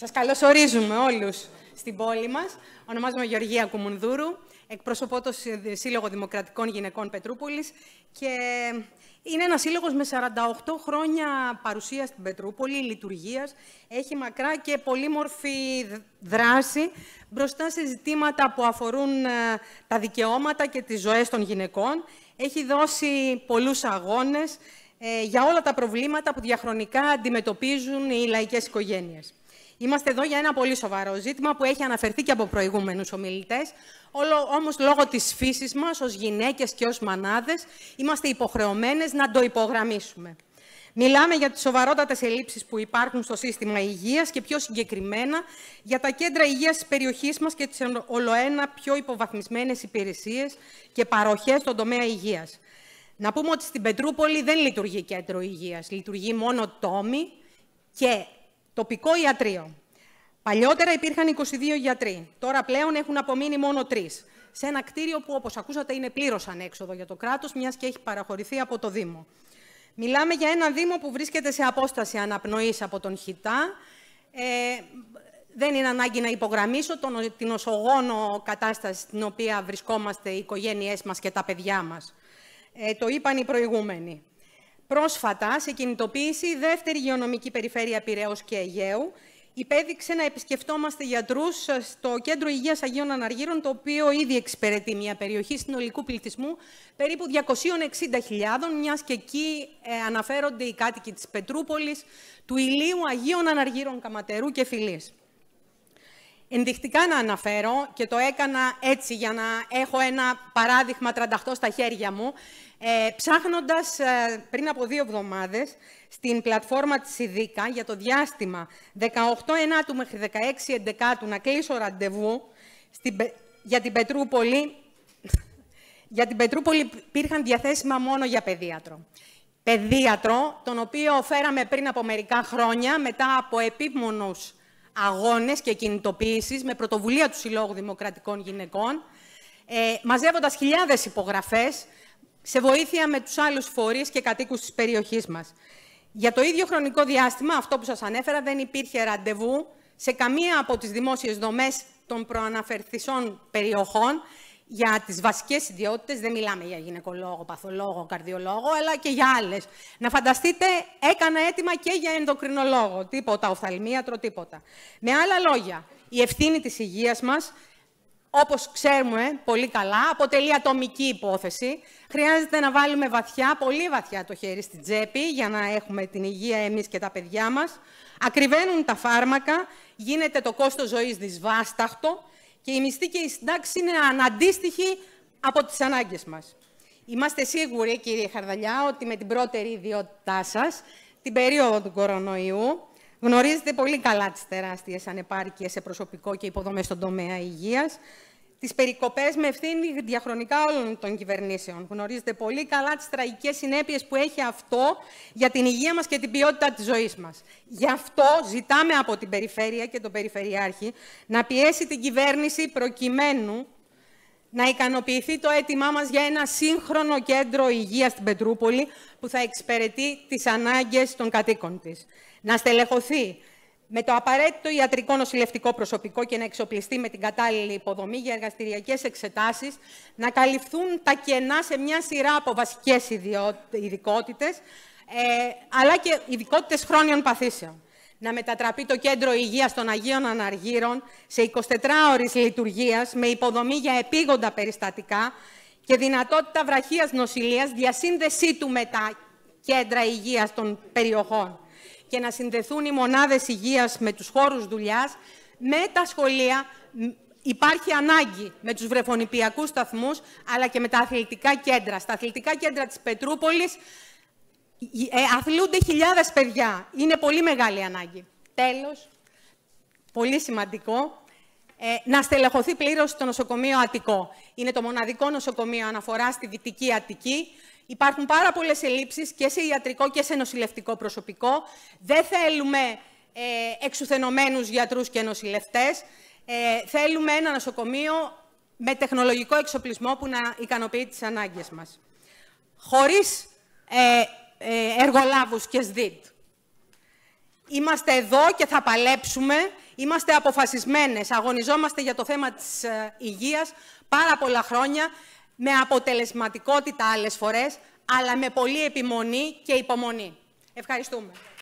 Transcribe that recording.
Σας καλωσορίζουμε όλους στην πόλη μας. Ονομάζομαι Γεωργία Κουμουνδούρου, εκπροσωπώ το Σύλλογο Δημοκρατικών Γυναικών Πετρούπολης και είναι ένα σύλλογος με 48 χρόνια παρουσία στην Πετρούπολη, λειτουργίας. Έχει μακρά και πολύμορφη δράση μπροστά σε ζητήματα που αφορούν ε, τα δικαιώματα και τις ζωές των γυναικών. Έχει δώσει πολλούς αγώνες ε, για όλα τα προβλήματα που διαχρονικά αντιμετωπίζουν οι λαϊκές οικογένειες. Είμαστε εδώ για ένα πολύ σοβαρό ζήτημα που έχει αναφερθεί και από προηγούμενους ομιλητές. Όμως, λόγω της φύσης μας, ως γυναίκες και ως μανάδες, είμαστε υποχρεωμένες να το υπογραμμίσουμε. Μιλάμε για τις σοβαρότατες ελλείψεις που υπάρχουν στο σύστημα υγείας και πιο συγκεκριμένα για τα κέντρα υγείας της περιοχής μας και τις ολοένα πιο υποβαθμισμένες υπηρεσίες και παροχές στον τομέα υγείας. Να πούμε ότι στην Πετρούπολη δεν λειτουργεί κέντρο υγείας. λειτουργεί μόνο τόμη και τοπικό ιατρείο. Παλιότερα υπήρχαν 22 γιατροί. Τώρα πλέον έχουν απομείνει μόνο τρεις. Σε ένα κτίριο που, όπως ακούσατε, είναι πλήρως ανέξοδο για το κράτος, μιας και έχει παραχωρηθεί από το Δήμο. Μιλάμε για ένα Δήμο που βρίσκεται σε απόσταση αναπνοής από τον Χιτά. Ε, δεν είναι ανάγκη να υπογραμμίσω τον, την οσογόνο κατάσταση στην οποία βρισκόμαστε οι οικογένειές μας και τα παιδιά μας. Ε, το είπαν οι προηγούμενοι. Πρόσφατα, σε κινητοποίηση, η δεύτερη Γεωνομική περιφέρεια Πειραιώς και Αιγαίου υπέδειξε να επισκεφτόμαστε γιατρούς στο Κέντρο Υγείας Αγίων Αναργύρων, το οποίο ήδη εξυπηρετεί μια περιοχή συνολικού πληθυσμού περίπου 260.000, μιας και εκεί ε, αναφέρονται οι κάτοικοι της Πετρούπολης, του Ηλίου Αγίων Αναργύρων Καματερού και Φιλής. Ενδεικτικά να αναφέρω, και το έκανα έτσι για να έχω ένα παράδειγμα 38 στα χέρια μου, ε, ψάχνοντας ε, πριν από δύο εβδομάδες στην πλατφόρμα της ΙΔΙΚΑ για το διάστημα 18 18-9 μέχρι 16 16-11 να κλείσω ραντεβού στην, για την Πετρούπολη. για την Πετρούπολη υπήρχαν διαθέσιμα μόνο για παιδίατρο. Παιδίατρο, τον οποίο φέραμε πριν από μερικά χρόνια, μετά από επίμονους αγώνες και κινητοποίησεις με πρωτοβουλία του Συλλόγου Δημοκρατικών Γυναικών, ε, μαζεύοντας χιλιάδες υπογραφές σε βοήθεια με τους άλλους φορείς και κατοίκους της περιοχής μας. Για το ίδιο χρονικό διάστημα, αυτό που σας ανέφερα, δεν υπήρχε ραντεβού σε καμία από τις δημόσιες δομές των προαναφερθισών περιοχών για τις βασικές ιδιότητες, δεν μιλάμε για γυναικολόγο, παθολόγο, καρδιολόγο, αλλά και για άλλες. Να φανταστείτε, έκανα αίτημα και για ενδοκρινολόγο, τίποτα, οφθαλμίατρο, τίποτα. Με άλλα λόγια, η ευθύνη της υγείας μας, όπως ξέρουμε πολύ καλά, αποτελεί ατομική υπόθεση. Χρειάζεται να βάλουμε βαθιά, πολύ βαθιά το χέρι στην τσέπη για να έχουμε την υγεία εμείς και τα παιδιά μας. Ακριβένουν τα φάρμακα, γίνεται το κόστος ζωής δυσβάσταχτο, και η μισθή και η συντάξη είναι αναντίστοιχη από τις ανάγκες μας. Είμαστε σίγουροι, κύριε Χαρδαλιά, ότι με την πρώτερη ιδιότητά σας, την περίοδο του κορονοϊού, γνωρίζετε πολύ καλά τις τεράστιες ανεπάρκειες σε προσωπικό και υποδομές στον τομέα υγείας, τις περικοπές με ευθύνη διαχρονικά όλων των κυβερνήσεων. Γνωρίζετε πολύ καλά τις τραγικές συνέπειες που έχει αυτό για την υγεία μας και την ποιότητα της ζωής μας. Γι' αυτό ζητάμε από την Περιφέρεια και τον Περιφερειάρχη να πιέσει την κυβέρνηση προκειμένου να ικανοποιηθεί το αίτημά μας για ένα σύγχρονο κέντρο υγείας στην Πετρούπολη που θα εξυπηρετεί τις ανάγκες των κατοίκων της. Να στελεχωθεί με το απαραίτητο ιατρικό νοσηλευτικό προσωπικό και να εξοπλιστεί με την κατάλληλη υποδομή για εργαστηριακές εξετάσεις, να καλυφθούν τα κενά σε μια σειρά από βασικές ειδικότητες, ε, αλλά και ειδικότητες χρόνιων παθήσεων. Να μετατραπεί το κέντρο υγείας των Αγίων Αναργύρων σε 24 ωρε λειτουργίας με υποδομή για επίγοντα περιστατικά και δυνατότητα βραχίας νοσηλείας, διασύνδεσή του με τα κέντρα υγείας των περιοχών και να συνδεθούν οι μονάδες υγείας με τους χώρους δουλειάς, με τα σχολεία, Υπάρχει ανάγκη με τους βρεφονιπιακούς σταθμούς, αλλά και με τα αθλητικά κέντρα. Στα αθλητικά κέντρα της Πετρούπολης ε, αθλούνται χιλιάδες παιδιά. Είναι πολύ μεγάλη ανάγκη. Τέλος, πολύ σημαντικό, ε, να στελεχωθεί πλήρως το νοσοκομείο Αττικό. Είναι το μοναδικό νοσοκομείο αναφορά στη Δυτική Αττική Υπάρχουν πάρα πολλές ελλείψεις και σε ιατρικό και σε νοσηλευτικό προσωπικό. Δεν θέλουμε ε, εξουθενωμένους γιατρούς και νοσηλευτές. Ε, θέλουμε ένα νοσοκομείο με τεχνολογικό εξοπλισμό που να ικανοποιεί τις ανάγκες μας. Χωρίς ε, ε, εργολάβους και ΣΔΙΤ. Είμαστε εδώ και θα παλέψουμε. Είμαστε αποφασισμένες. Αγωνιζόμαστε για το θέμα της υγείας πάρα πολλά χρόνια με αποτελεσματικότητα άλλες φορές, αλλά με πολλή επιμονή και υπομονή. Ευχαριστούμε.